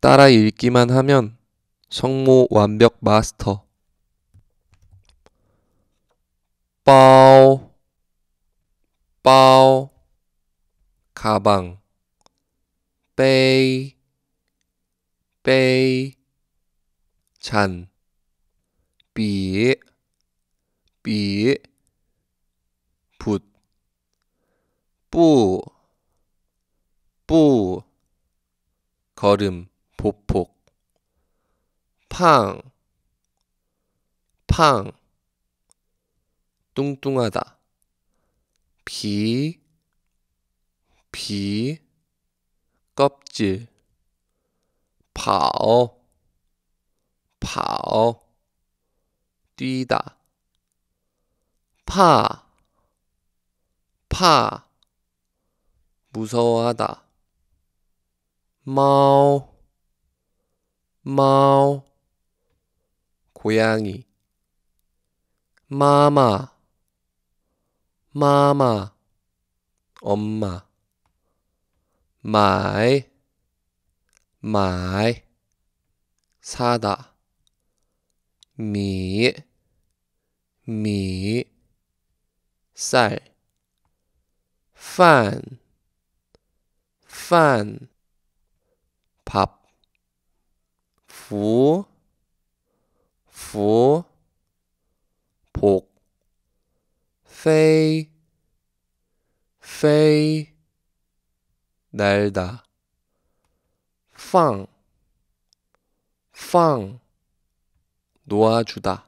따라 읽기만 하면 성모 완벽 마스터. 빠오 빠오 가방 빼이 빼이 잔 삐에 삐에 붓 뿌, 뿌, 걸음 보폭 팡, 팡 뚱뚱하다 비, 비 껍질 파오, 파오 뛰다 파, 파 무서워하다 마 마오 고양이 마마 마마 엄마 마이 마이 사다 미, 미, 쌀, 판, 판, 부, 부, 복, 페이, 날다, 팡, 팡, 놓아주다.